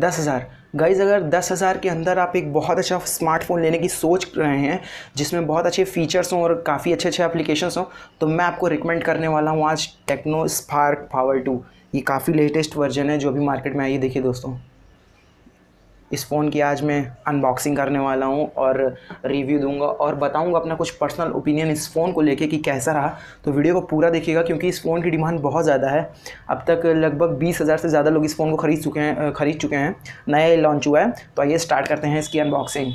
दस हज़ार गाइज़ अगर दस हज़ार के अंदर आप एक बहुत अच्छा स्मार्टफ़ोन लेने की सोच रहे हैं जिसमें बहुत अच्छे फीचर्स हों और काफ़ी अच्छे अच्छे एप्लीकेशन हों तो मैं आपको रिकमेंड करने वाला हूँ आज टेक्नो स्पार्क पावर टू ये काफ़ी लेटेस्ट वर्जन है जो अभी मार्केट में आई है देखिए दोस्तों इस फ़ोन की आज मैं अनबॉक्सिंग करने वाला हूँ और रिव्यू दूंगा और बताऊंगा अपना कुछ पर्सनल ओपिनियन इस फ़ोन को लेके कि कैसा रहा तो वीडियो को पूरा देखिएगा क्योंकि इस फ़ोन की डिमांड बहुत ज़्यादा है अब तक लगभग बीस हज़ार से ज़्यादा लोग इस फ़ोन को खरीद चुके हैं खरीद चुके हैं नया लॉन्च हुआ है तो आइए स्टार्ट करते हैं इसकी अनबॉक्सिंग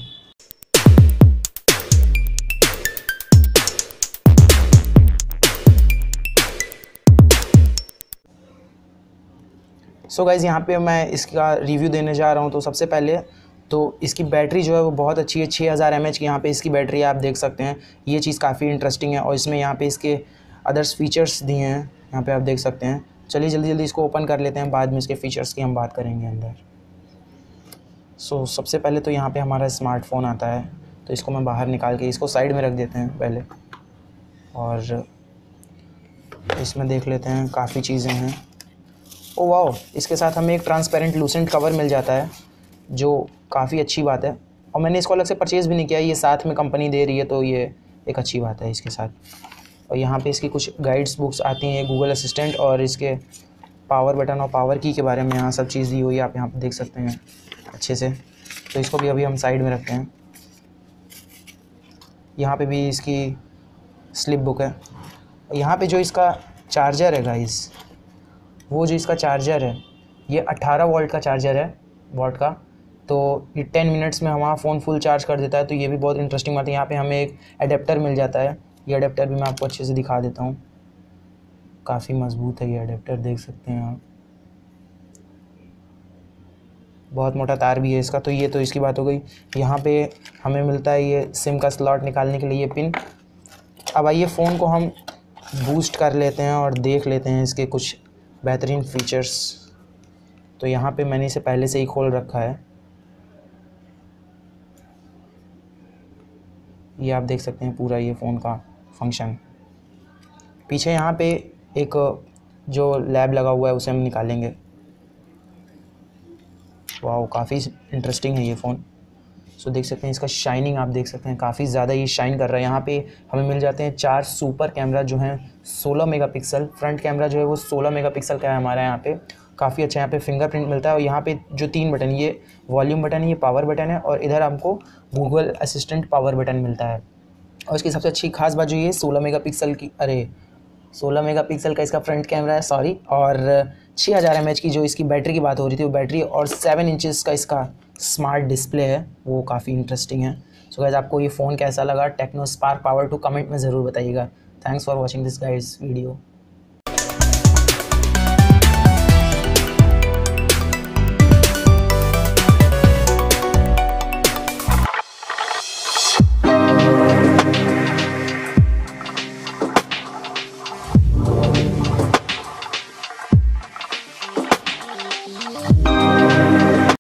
सो गाइज़ यहाँ पे मैं इसका रिव्यू देने जा रहा हूँ तो सबसे पहले तो इसकी बैटरी जो है वो बहुत अच्छी है छः हज़ार एम एच की यहाँ पर इसकी बैटरी आप देख सकते हैं ये चीज़ काफ़ी इंटरेस्टिंग है और इसमें यहाँ पर इसके अदर्स फीचर्स दिए हैं यहाँ पर आप देख सकते हैं चलिए जल्दी जल्दी इसको ओपन कर लेते हैं बाद में इसके फ़ीचर्स की हम बात करेंगे अंदर सो so, सबसे पहले तो यहाँ पर हमारा स्मार्टफ़ोन आता है तो इसको मैं बाहर निकाल के इसको साइड में रख देते हैं पहले और इसमें देख लेते हैं काफ़ी चीज़ें हैं ओ oh, वाओ इसके साथ हमें एक ट्रांसपेरेंट लूसेंट कवर मिल जाता है जो काफ़ी अच्छी बात है और मैंने इसको अलग से परचेज़ भी नहीं किया ये साथ में कंपनी दे रही है तो ये एक अच्छी बात है इसके साथ और यहाँ पे इसकी कुछ गाइड्स बुक्स आती हैं गूगल असिस्टेंट और इसके पावर बटन और पावर की के बारे में यहाँ सब चीज़ दी हुई है आप यहाँ पर देख सकते हैं अच्छे से तो इसको भी अभी हम साइड में रखते हैं यहाँ पे भी इसकी स्लिप बुक है यहाँ पे जो इसका चार्जर है गाइस वो जो इसका चार्जर है ये 18 वोल्ट का चार्जर है वॉट का तो ये टेन मिनट्स में हमारा फ़ोन फुल चार्ज कर देता है तो ये भी बहुत इंटरेस्टिंग बात है यहाँ पे हमें एक अडेप्टर मिल जाता है ये अडेप्टर भी मैं आपको अच्छे से दिखा देता हूँ काफ़ी मज़बूत है ये अडेप्टर देख सकते हैं आप बहुत मोटा तार भी है इसका तो ये तो इसकी बात हो गई यहाँ पे हमें मिलता है ये सिम का स्लॉट निकालने के लिए ये पिन अब आइए फ़ोन को हम बूस्ट कर लेते हैं और देख लेते हैं इसके कुछ बेहतरीन फ़ीचर्स तो यहाँ पे मैंने इसे पहले से ही खोल रखा है ये आप देख सकते हैं पूरा ये फ़ोन का फंक्शन पीछे यहाँ पे एक जो लैब लगा हुआ है उसे हम निकालेंगे वाह काफ़ी इंटरेस्टिंग है ये फ़ोन सो देख सकते हैं इसका शाइनिंग आप देख सकते हैं काफ़ी ज़्यादा ये शाइन कर रहा है यहाँ पे हमें मिल जाते हैं चार सुपर कैमरा जो है 16 मेगापिक्सल फ्रंट कैमरा जो है वो 16 मेगापिक्सल का है हमारा यहाँ पे काफ़ी अच्छा यहाँ पे फिंगरप्रिंट मिलता है और यहाँ पे जो तीन बटन ये वॉल्यूम बटन है ये पावर बटन है और इधर हमको गूगल असिस्टेंट पावर बटन मिलता है और इसकी सबसे अच्छी खास बात जो ये सोलह मेगा की अरे सोलह मेगा का इसका फ्रंट कैमरा है सॉरी और छः हज़ार एम की जो इसकी बैटरी की बात हो रही थी वो बैटरी और सेवन इंचज़ का इसका स्मार्ट डिस्प्ले है वो काफ़ी इंटरेस्टिंग है सो so गाइज आपको ये फ़ोन कैसा लगा Tecno spark power two comment में ज़रूर बताइएगा thanks for watching this guys video